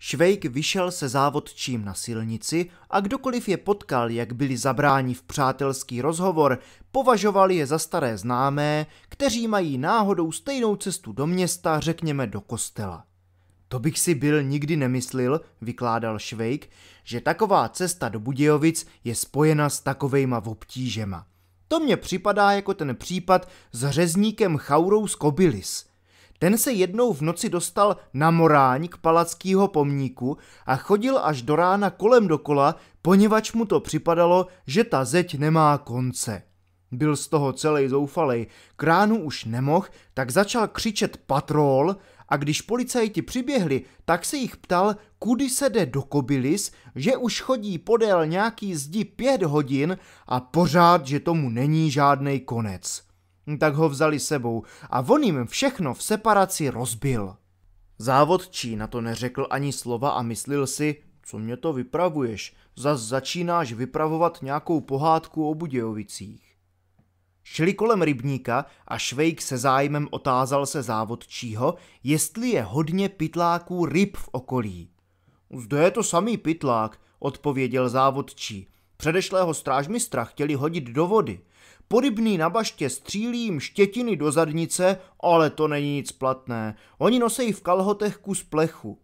Švejk vyšel se závodčím na silnici a kdokoliv je potkal, jak byli zabráni v přátelský rozhovor, považovali je za staré známé, kteří mají náhodou stejnou cestu do města, řekněme do kostela. To bych si byl nikdy nemyslil, vykládal Švejk, že taková cesta do Budějovic je spojena s takovejma obtížema. To mě připadá jako ten případ s řezníkem Chaurou z Kobylis – ten se jednou v noci dostal na moráň k palackýho pomníku a chodil až do rána kolem dokola, poněvadž mu to připadalo, že ta zeď nemá konce. Byl z toho celý zoufalej, kránu už nemohl, tak začal křičet patrol a když policajti přiběhli, tak se jich ptal, kudy se jde do Kobylis, že už chodí podél nějaký zdi pět hodin a pořád, že tomu není žádný konec tak ho vzali sebou a on jim všechno v separaci rozbil. Závodčí na to neřekl ani slova a myslil si, co mě to vypravuješ, zas začínáš vypravovat nějakou pohádku o Budějovicích. Šli kolem rybníka a Švejk se zájmem otázal se závodčího, jestli je hodně pytláků ryb v okolí. Zde je to samý pytlák, odpověděl závodčí. Předešlého strážmistra chtěli hodit do vody, Porybný na baště střílí jim štětiny do zadnice, ale to není nic platné. Oni nosejí v kalhotech kus plechu.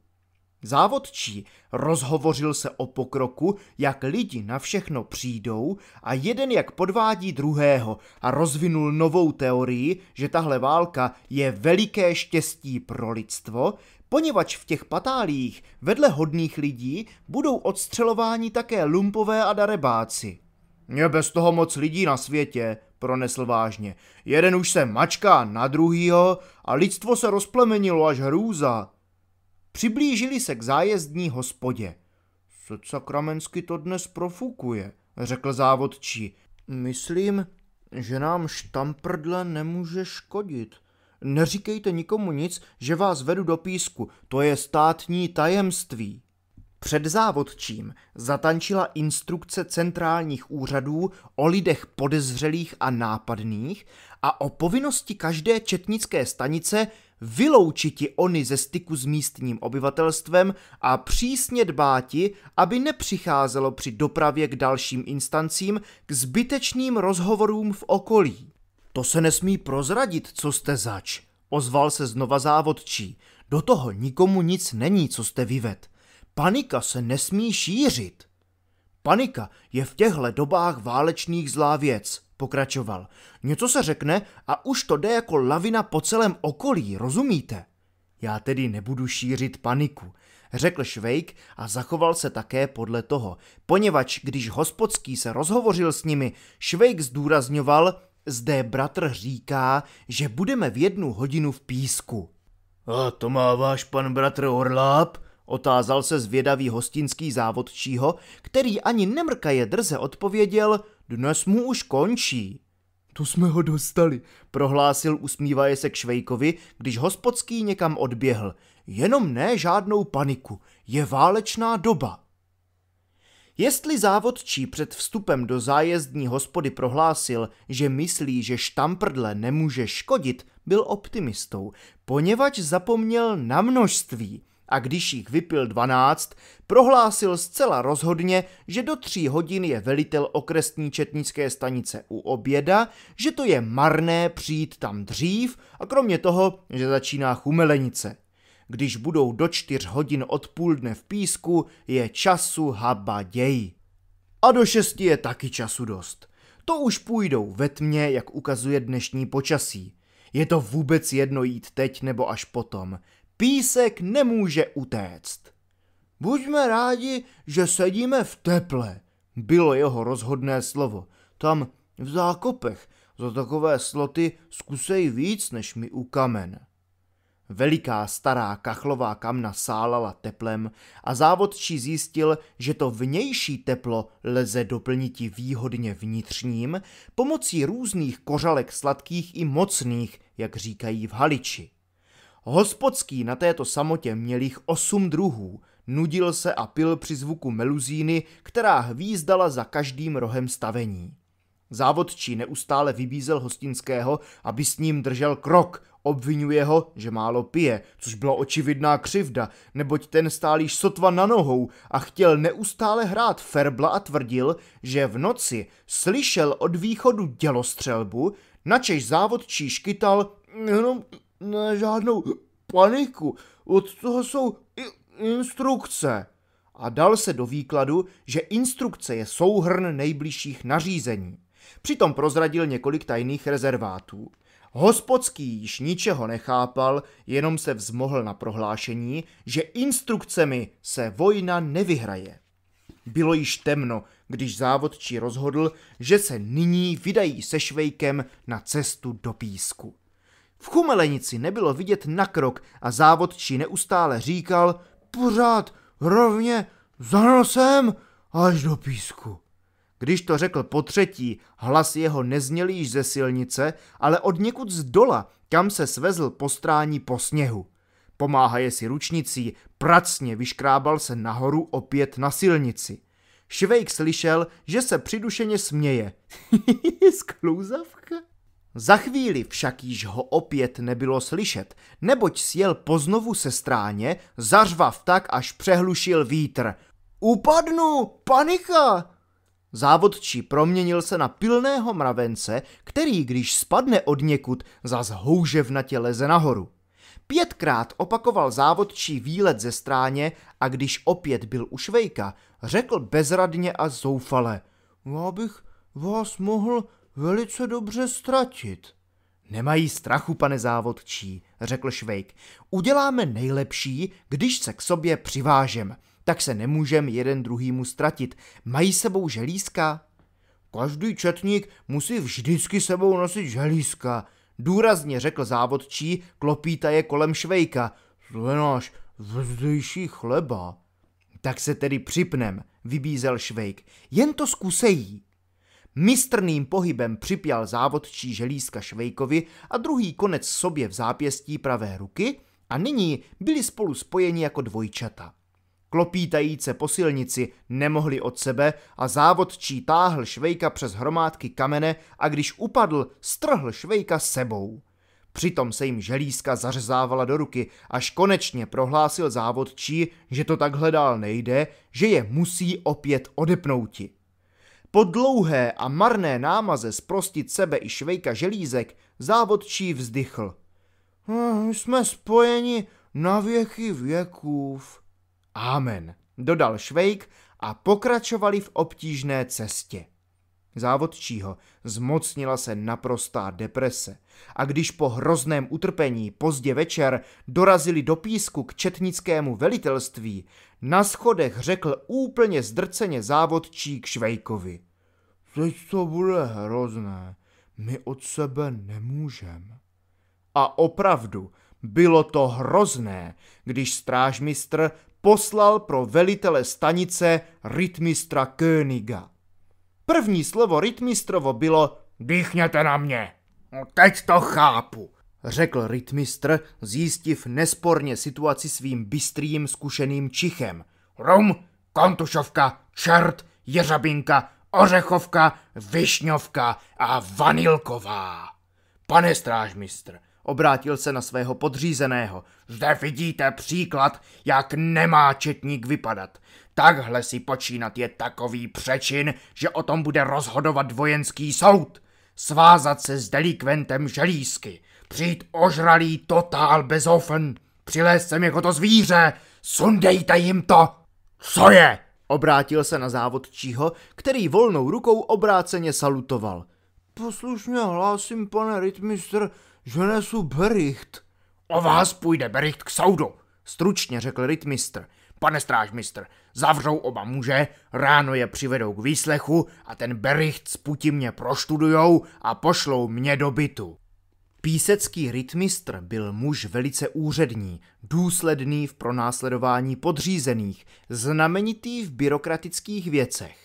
Závodčí rozhovořil se o pokroku, jak lidi na všechno přijdou a jeden jak podvádí druhého a rozvinul novou teorii, že tahle válka je veliké štěstí pro lidstvo, poněvadž v těch patálích vedle hodných lidí budou odstřelováni také lumpové a darebáci. Mě bez toho moc lidí na světě, pronesl vážně. Jeden už se mačká na druhýho a lidstvo se rozplemenilo až hrůza. Přiblížili se k zájezdní hospodě. Co sakramensky to dnes profukuje, řekl závodčí. Myslím, že nám štamprdle nemůže škodit. Neříkejte nikomu nic, že vás vedu do písku, to je státní tajemství. Před závodčím zatančila instrukce centrálních úřadů o lidech podezřelých a nápadných a o povinnosti každé četnické stanice vyloučiti ony ze styku s místním obyvatelstvem a přísně dbáti, aby nepřicházelo při dopravě k dalším instancím k zbytečným rozhovorům v okolí. To se nesmí prozradit, co jste zač, ozval se znova závodčí. Do toho nikomu nic není, co jste vyved. Panika se nesmí šířit. Panika je v těchto dobách válečných zlá věc, pokračoval. Něco se řekne a už to jde jako lavina po celém okolí, rozumíte? Já tedy nebudu šířit paniku, řekl Švejk a zachoval se také podle toho, poněvadž když hospodský se rozhovořil s nimi, Švejk zdůrazňoval, zde bratr říká, že budeme v jednu hodinu v písku. A to má váš pan bratr Orláp? Otázal se zvědavý hostinský závodčího, který ani nemrkaje drze odpověděl, dnes mu už končí. To jsme ho dostali, prohlásil usmívaje se k Švejkovi, když hospodský někam odběhl. Jenom ne žádnou paniku, je válečná doba. Jestli závodčí před vstupem do zájezdní hospody prohlásil, že myslí, že štamprdle nemůže škodit, byl optimistou, poněvadž zapomněl na množství – a když jich vypil 12, prohlásil zcela rozhodně, že do tří hodin je velitel okresní četnické stanice u oběda, že to je marné přijít tam dřív a kromě toho, že začíná chumelenice. Když budou do čtyř hodin od půl dne v písku, je času haba děj. A do šesti je taky času dost. To už půjdou ve tmě, jak ukazuje dnešní počasí. Je to vůbec jedno jít teď nebo až potom. Písek nemůže utéct. Buďme rádi, že sedíme v teple, bylo jeho rozhodné slovo. Tam v zákopech za takové sloty zkusej víc než mi u kamen. Veliká stará kachlová kamna sálala teplem a závodčí zjistil, že to vnější teplo lze doplniti výhodně vnitřním pomocí různých kořalek sladkých i mocných, jak říkají v haliči. Hospodský na této samotě měl jich osm druhů, nudil se a pil při zvuku meluzíny, která hvízdala za každým rohem stavení. Závodčí neustále vybízel hostinského, aby s ním držel krok, obvinuje ho, že málo pije, což byla očividná křivda, neboť ten stál již sotva na nohou a chtěl neustále hrát ferbla a tvrdil, že v noci slyšel od východu dělostřelbu, načež závodčí škytal, no, ne žádnou paniku, od toho jsou i instrukce. A dal se do výkladu, že instrukce je souhrn nejbližších nařízení. Přitom prozradil několik tajných rezervátů. Hospodský již ničeho nechápal, jenom se vzmohl na prohlášení, že instrukcemi se vojna nevyhraje. Bylo již temno, když závodčí rozhodl, že se nyní vydají se Švejkem na cestu do písku. V chumelenici nebylo vidět na krok a závodčí neustále říkal pořád rovně za nosem až do písku. Když to řekl po třetí, hlas jeho nezněl již ze silnice, ale od někud z dola, kam se svezl postrání po sněhu. Pomáhaje si ručnicí, pracně vyškrábal se nahoru opět na silnici. Švejk slyšel, že se přidušeně směje. Sklouzavka? Za chvíli však již ho opět nebylo slyšet, neboť sjel poznovu se stráně, zařvav tak, až přehlušil vítr. Upadnu, panika! Závodčí proměnil se na pilného mravence, který, když spadne od někud, zas houževnatě leze nahoru. Pětkrát opakoval závodčí výlet ze stráně a když opět byl u švejka, řekl bezradně a zoufale. Já bych vás mohl velice dobře ztratit. Nemají strachu, pane závodčí, řekl Švejk. Uděláme nejlepší, když se k sobě přivážem. Tak se nemůžem jeden druhýmu ztratit. Mají sebou želízka? Každý četník musí vždycky sebou nosit želízka, důrazně řekl závodčí, klopíta je kolem Švejka. To je náš vzdejší chleba. Tak se tedy připnem, vybízel Švejk. Jen to zkusejí. Mistrným pohybem připěl závodčí želízka Švejkovi a druhý konec sobě v zápěstí pravé ruky a nyní byli spolu spojeni jako dvojčata. Klopítajíce po silnici nemohli od sebe a závodčí táhl Švejka přes hromádky kamene a když upadl, strhl Švejka sebou. Přitom se jim želízka zařezávala do ruky, až konečně prohlásil závodčí, že to takhle dál nejde, že je musí opět odepnouti. Po dlouhé a marné námaze sprostit sebe i švejka želízek závodčí vzdychl. Hm, jsme spojeni na věky věkův. Amen, dodal švejk a pokračovali v obtížné cestě. Závodčího zmocnila se naprostá deprese a když po hrozném utrpení pozdě večer dorazili do písku k četnickému velitelství, na schodech řekl úplně zdrceně závodčík Švejkovi. Teď to bude hrozné, my od sebe nemůžem. A opravdu, bylo to hrozné, když strážmistr poslal pro velitele stanice rytmistra Königa. První slovo rytmistrovo bylo Dýchněte na mě, no, teď to chápu řekl rytmistr, zjistiv nesporně situaci svým bystrým zkušeným čichem. Rum, kontušovka, čert, jeřabinka, ořechovka, višňovka a vanilková. Pane strážmistr, obrátil se na svého podřízeného. Zde vidíte příklad, jak nemá četník vypadat. Takhle si počínat je takový přečin, že o tom bude rozhodovat vojenský soud. Svázat se s delikventem želízky – Přijít ožralý totál bezofen, přilézt sem jako to zvíře, sundejte jim to! Co je? Obrátil se na závodčího, který volnou rukou obráceně salutoval. Poslušně hlásím, pane rytmistr, že nesu Bericht. O vás půjde Bericht k soudu, stručně řekl rytmistr. Pane strážmistr, zavřou oba muže, ráno je přivedou k výslechu a ten Bericht s mě proštudujou a pošlou mě do bytu. Písecký rytmistr byl muž velice úřední, důsledný v pronásledování podřízených, znamenitý v byrokratických věcech.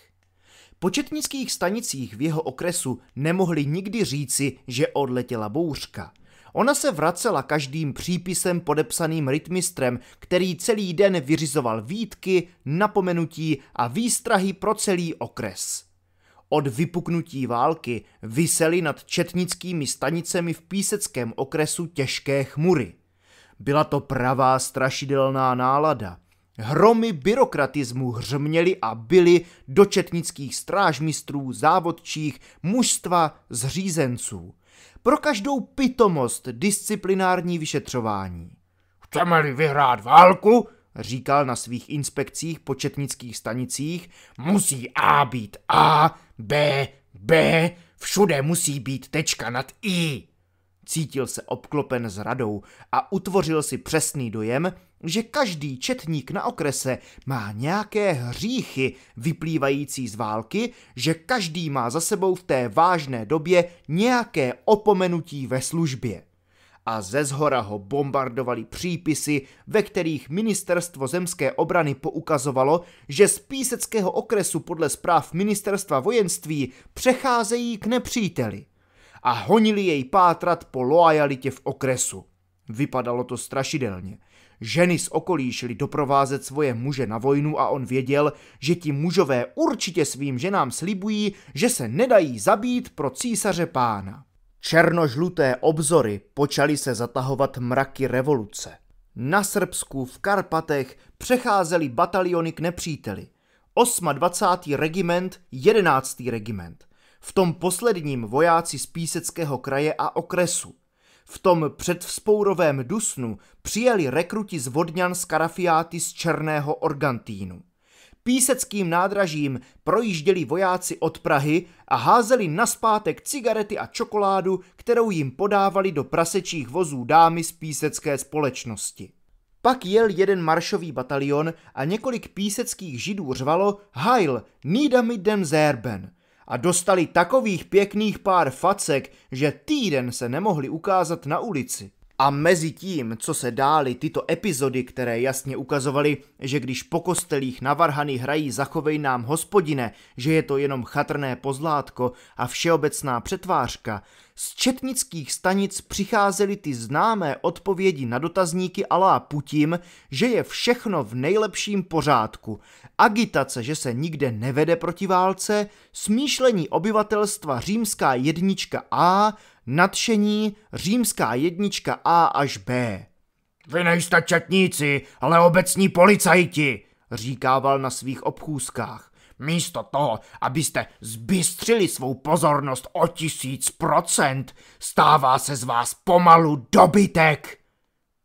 Po četnických stanicích v jeho okresu nemohli nikdy říci, že odletěla bouřka. Ona se vracela každým přípisem podepsaným rytmistrem, který celý den vyřizoval výtky, napomenutí a výstrahy pro celý okres od vypuknutí války vysely nad četnickými stanicemi v píseckém okresu těžké chmury. Byla to pravá strašidelná nálada. Hromy byrokratismu hřměly a byly do četnických strážmistrů, závodčích, mužstva, zřízenců. Pro každou pitomost disciplinární vyšetřování. Chceme-li vyhrát válku, říkal na svých inspekcích po četnických stanicích, musí A být A, B, B, všude musí být tečka nad I. Cítil se obklopen zradou a utvořil si přesný dojem, že každý četník na okrese má nějaké hříchy vyplývající z války, že každý má za sebou v té vážné době nějaké opomenutí ve službě a ze zhora ho bombardovali přípisy, ve kterých ministerstvo zemské obrany poukazovalo, že z píseckého okresu podle zpráv ministerstva vojenství přecházejí k nepříteli a honili jej pátrat po loajalitě v okresu. Vypadalo to strašidelně. Ženy z okolí šly doprovázet svoje muže na vojnu a on věděl, že ti mužové určitě svým ženám slibují, že se nedají zabít pro císaře pána. Černožluté obzory počaly se zatahovat mraky revoluce. Na Srbsku v Karpatech přecházely bataliony k nepříteli. 28. regiment, 11. regiment. V tom posledním vojáci z Píseckého kraje a okresu. V tom předvzpourovém dusnu přijeli rekruti z Vodňan z Karafiáty z Černého Organtínu píseckým nádražím projížděli vojáci od Prahy a házeli naspátek cigarety a čokoládu, kterou jim podávali do prasečích vozů dámy z písecké společnosti. Pak jel jeden maršový batalion a několik píseckých židů řvalo Heil, nídami dem zerben a dostali takových pěkných pár facek, že týden se nemohli ukázat na ulici. A mezi tím, co se dály tyto epizody, které jasně ukazovaly, že když po kostelích navarhany hrají zachovej nám hospodine, že je to jenom chatrné pozlátko a všeobecná přetvářka, z četnických stanic přicházely ty známé odpovědi na dotazníky alá Putin, že je všechno v nejlepším pořádku. Agitace, že se nikde nevede proti válce, smýšlení obyvatelstva římská jednička A, Nadšení římská jednička A až B. Vy nejste četníci, ale obecní policajti, říkával na svých obchůzkách. Místo toho, abyste zbystřili svou pozornost o tisíc procent, stává se z vás pomalu dobytek.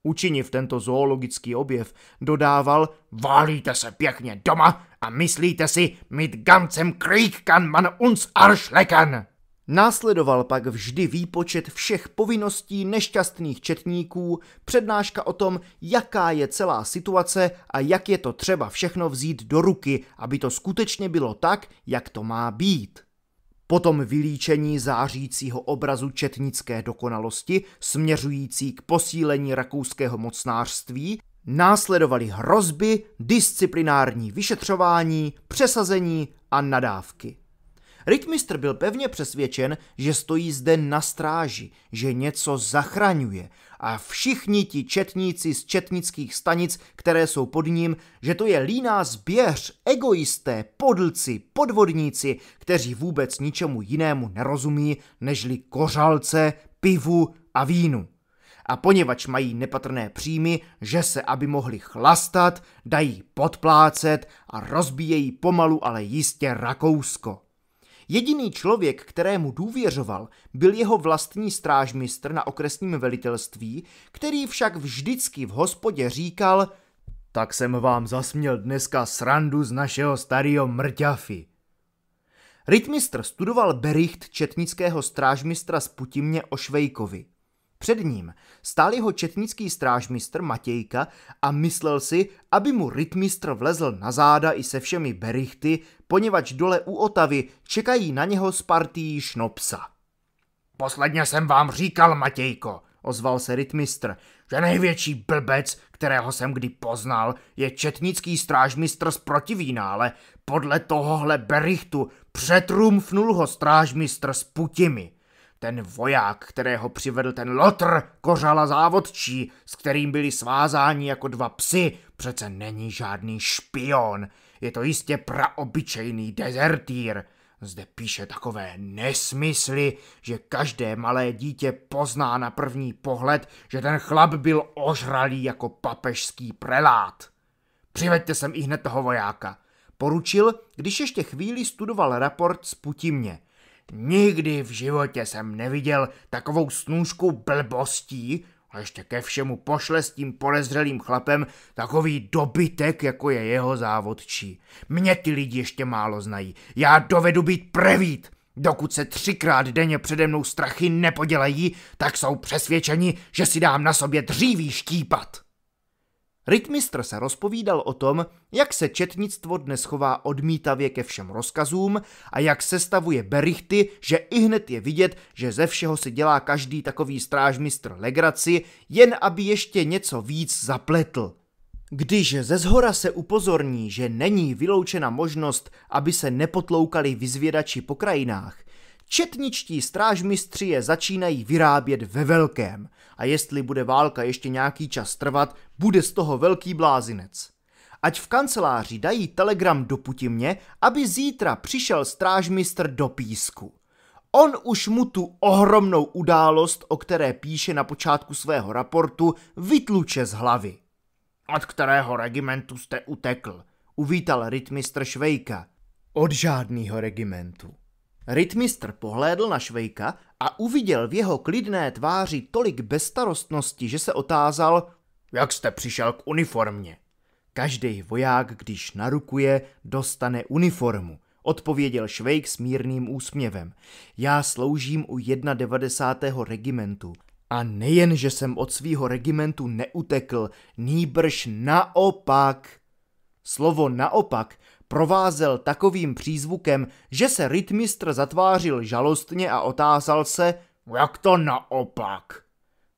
Učiniv tento zoologický objev, dodával, válíte se pěkně doma a myslíte si, mit gancem Krieg kann man uns arschlecken. Následoval pak vždy výpočet všech povinností nešťastných četníků, přednáška o tom, jaká je celá situace a jak je to třeba všechno vzít do ruky, aby to skutečně bylo tak, jak to má být. Potom vylíčení zářícího obrazu četnické dokonalosti, směřující k posílení rakouského mocnářství, následovaly hrozby, disciplinární vyšetřování, přesazení a nadávky. Rickmistr byl pevně přesvědčen, že stojí zde na stráži, že něco zachraňuje a všichni ti četníci z četnických stanic, které jsou pod ním, že to je líná zběř, egoisté, podlci, podvodníci, kteří vůbec ničemu jinému nerozumí, nežli kořalce, pivu a vínu a poněvadž mají nepatrné příjmy, že se, aby mohli chlastat, dají podplácet a rozbíjejí pomalu, ale jistě Rakousko. Jediný člověk, kterému důvěřoval, byl jeho vlastní strážmistr na okresním velitelství, který však vždycky v hospodě říkal Tak jsem vám zasměl dneska srandu z našeho starého mrťafy. Rytmistr studoval bericht četnického strážmistra z Putimě o Švejkovi. Před ním stál jeho četnický strážmistr Matějka a myslel si, aby mu rytmistr vlezl na záda i se všemi berichty, poněvadž dole u Otavy čekají na něho z partii šnopsa. Posledně jsem vám říkal, Matějko, ozval se rytmistr, že největší blbec, kterého jsem kdy poznal, je četnický strážmistr z protivína, ale podle tohohle berichtu přetrumfnul ho strážmistr s putimi. Ten voják, kterého přivedl ten Lotr, kořala závodčí, s kterým byli svázáni jako dva psy, přece není žádný špion. Je to jistě praobyčejný dezertýr. Zde píše takové nesmysly, že každé malé dítě pozná na první pohled, že ten chlap byl ožralý jako papežský prelát. Přiveďte sem i hned toho vojáka. Poručil, když ještě chvíli studoval raport z Putimě. Nikdy v životě jsem neviděl takovou snůžku blbostí a ještě ke všemu pošle s tím podezřelým chlapem takový dobytek, jako je jeho závodčí. Mě ty lidi ještě málo znají. Já dovedu být prevít. Dokud se třikrát denně přede mnou strachy nepodělají, tak jsou přesvědčeni, že si dám na sobě dříví štípat. Rytmistr se rozpovídal o tom, jak se četnictvo dnes chová odmítavě ke všem rozkazům a jak sestavuje berichty, že i hned je vidět, že ze všeho si dělá každý takový strážmistr legraci, jen aby ještě něco víc zapletl. Když ze zhora se upozorní, že není vyloučena možnost, aby se nepotloukali vyzvědači po krajinách, Četničtí strážmistři je začínají vyrábět ve velkém a jestli bude válka ještě nějaký čas trvat, bude z toho velký blázinec. Ať v kanceláři dají telegram do Putimě, aby zítra přišel strážmistr do písku. On už mu tu ohromnou událost, o které píše na počátku svého raportu, vytluče z hlavy. Od kterého regimentu jste utekl? Uvítal rytmistr Švejka. Od žádného regimentu. Rytmistr pohlédl na Švejka a uviděl v jeho klidné tváři tolik bestarostnosti, že se otázal, jak jste přišel k uniformě. Každý voják, když narukuje, dostane uniformu, odpověděl Švejk s mírným úsměvem. Já sloužím u 91. regimentu. A nejen, že jsem od svýho regimentu neutekl, nýbrž naopak. Slovo naopak provázel takovým přízvukem, že se rytmistr zatvářil žalostně a otázal se, jak to naopak.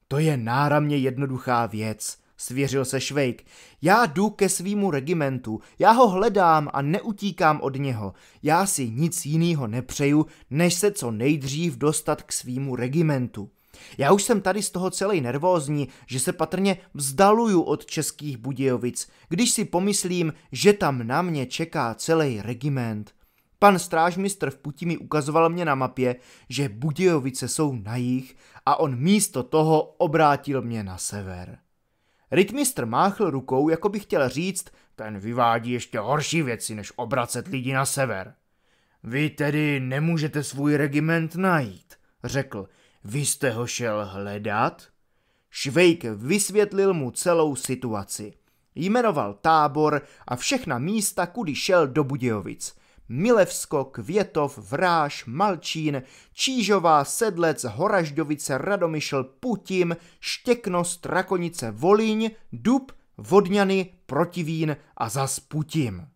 To je náramně jednoduchá věc, svěřil se Švejk. Já jdu ke svýmu regimentu, já ho hledám a neutíkám od něho. Já si nic jiného nepřeju, než se co nejdřív dostat k svýmu regimentu. Já už jsem tady z toho celý nervózní, že se patrně vzdaluju od českých Budějovic, když si pomyslím, že tam na mě čeká celý regiment. Pan strážmistr v Puti mi ukazoval mě na mapě, že Budějovice jsou na jih a on místo toho obrátil mě na sever. Rytmistr máchl rukou, jako by chtěl říct, ten vyvádí ještě horší věci, než obracet lidi na sever. Vy tedy nemůžete svůj regiment najít, řekl, vy jste ho šel hledat? Švejk vysvětlil mu celou situaci. Jmenoval tábor a všechna místa, kudy šel do Budějovic. Milevsko, Květov, Vráž, Malčín, Čížová, Sedlec, Horaždovice, Radomyšl, Putim, Štěkno, Strakonice, Volíň, Dub, Vodňany, Protivín a zas Putim.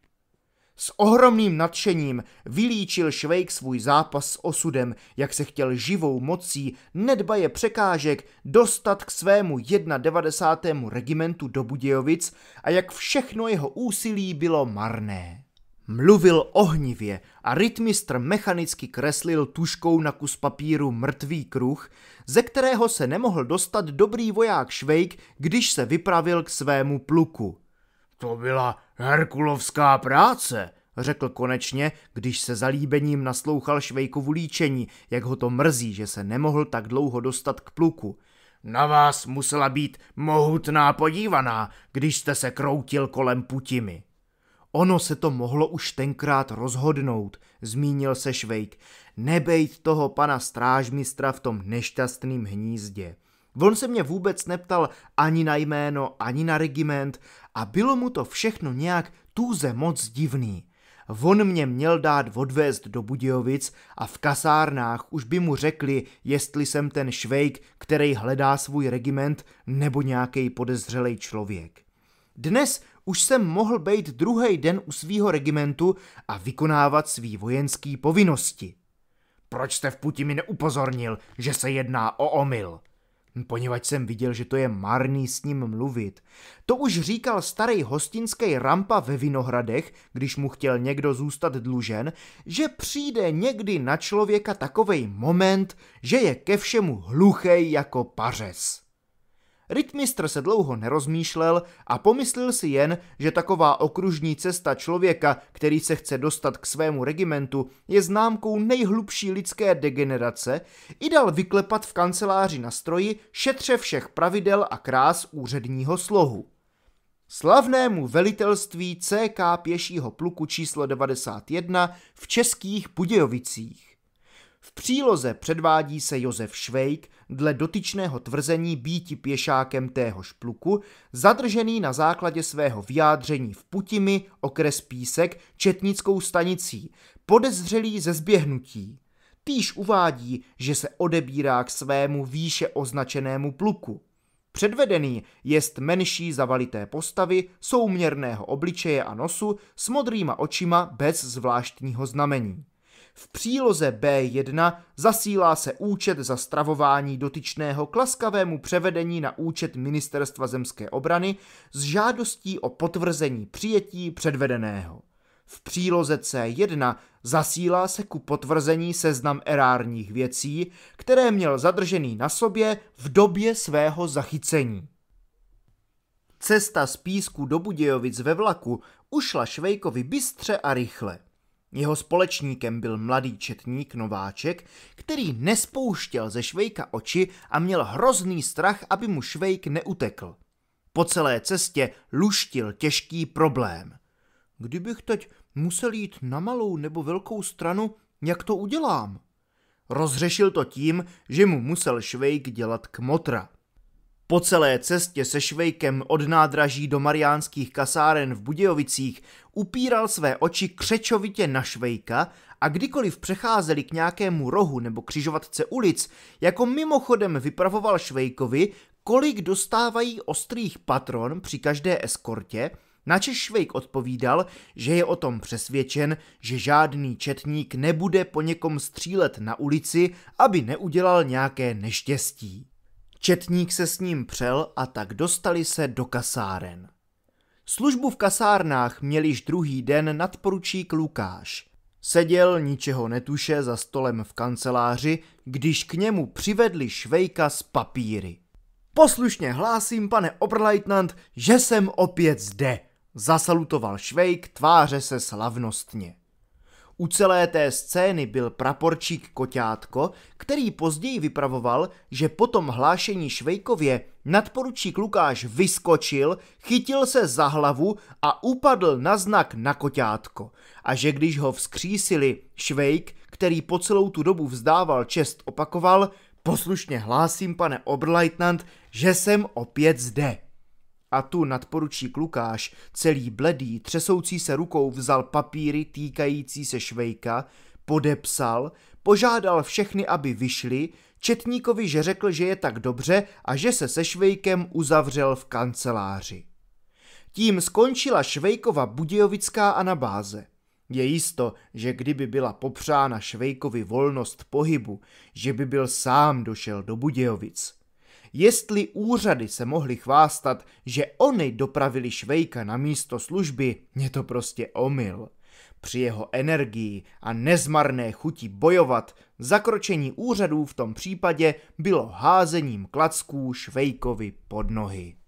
S ohromným nadšením vylíčil Švejk svůj zápas s osudem, jak se chtěl živou mocí, nedbaje překážek, dostat k svému 91. regimentu do Budějovic a jak všechno jeho úsilí bylo marné. Mluvil ohnivě a rytmistr mechanicky kreslil tuškou na kus papíru mrtvý kruh, ze kterého se nemohl dostat dobrý voják Švejk, když se vypravil k svému pluku. To byla Herkulovská práce, řekl konečně, když se zalíbením naslouchal Švejkovu líčení, jak ho to mrzí, že se nemohl tak dlouho dostat k pluku. Na vás musela být mohutná podívaná, když jste se kroutil kolem Putimi. Ono se to mohlo už tenkrát rozhodnout, zmínil se Švejk, nebejt toho pana strážmistra v tom nešťastným hnízdě. On se mě vůbec neptal ani na jméno, ani na regiment a bylo mu to všechno nějak tuze moc divný. On mě měl dát odvést do Budějovic a v kasárnách už by mu řekli, jestli jsem ten švejk, který hledá svůj regiment nebo nějaký podezřelý člověk. Dnes už jsem mohl být druhý den u svýho regimentu a vykonávat svý vojenský povinnosti. Proč jste v Puti mi neupozornil, že se jedná o omyl? poněvadž jsem viděl, že to je marný s ním mluvit. To už říkal starý hostinský rampa ve Vinohradech, když mu chtěl někdo zůstat dlužen, že přijde někdy na člověka takovej moment, že je ke všemu hluchej jako pařes. Rytmistr se dlouho nerozmýšlel a pomyslil si jen, že taková okružní cesta člověka, který se chce dostat k svému regimentu, je známkou nejhlubší lidské degenerace, i dal vyklepat v kanceláři na stroji šetře všech pravidel a krás úředního slohu. Slavnému velitelství CK pěšího pluku číslo 91 v českých Budějovicích. V příloze předvádí se Josef Švejk dle dotyčného tvrzení býti pěšákem téhož pluku, zadržený na základě svého vyjádření v Putimi, okres Písek, četnickou stanicí, podezřelý ze zběhnutí. Týž uvádí, že se odebírá k svému výše označenému pluku. Předvedený jest menší zavalité postavy, souměrného obličeje a nosu, s modrýma očima bez zvláštního znamení. V příloze B1 zasílá se účet za stravování dotyčného klaskavému převedení na účet Ministerstva zemské obrany s žádostí o potvrzení přijetí předvedeného. V příloze C1 zasílá se ku potvrzení seznam erárních věcí, které měl zadržený na sobě v době svého zachycení. Cesta z Písku do Budějovic ve vlaku ušla Švejkovi bystře a rychle – jeho společníkem byl mladý četník Nováček, který nespouštěl ze Švejka oči a měl hrozný strach, aby mu Švejk neutekl. Po celé cestě luštil těžký problém. Kdybych teď musel jít na malou nebo velkou stranu, jak to udělám? Rozřešil to tím, že mu musel Švejk dělat kmotra. Po celé cestě se Švejkem od nádraží do Mariánských kasáren v Budějovicích upíral své oči křečovitě na Švejka a kdykoliv přecházeli k nějakému rohu nebo křižovatce ulic, jako mimochodem vypravoval Švejkovi, kolik dostávají ostrých patron při každé eskortě, Načež Švejk odpovídal, že je o tom přesvědčen, že žádný četník nebude po někom střílet na ulici, aby neudělal nějaké neštěstí. Četník se s ním přel a tak dostali se do kasáren. Službu v kasárnách měl již druhý den nadporučík Lukáš. Seděl ničeho netuše za stolem v kanceláři, když k němu přivedli švejka z papíry. Poslušně hlásím, pane Oberleitnant, že jsem opět zde, zasalutoval švejk tváře se slavnostně. U celé té scény byl praporčík Koťátko, který později vypravoval, že po tom hlášení Švejkově nadporučík Lukáš vyskočil, chytil se za hlavu a upadl na znak na Koťátko. A že když ho vzkřísili, Švejk, který po celou tu dobu vzdával čest, opakoval, poslušně hlásím, pane Oberleitnant, že jsem opět zde. A tu nadporučík Lukáš, celý bledý, třesoucí se rukou vzal papíry týkající se Švejka, podepsal, požádal všechny, aby vyšli, Četníkovi, že řekl, že je tak dobře a že se se Švejkem uzavřel v kanceláři. Tím skončila Švejkova budějovická anabáze. Je jisto, že kdyby byla popřána Švejkovi volnost pohybu, že by byl sám došel do Budějovic jestli úřady se mohly chvástat, že oni dopravili Švejka na místo služby, je to prostě omyl. Při jeho energii a nezmarné chuti bojovat, zakročení úřadů v tom případě bylo házením klacků Švejkovi pod nohy.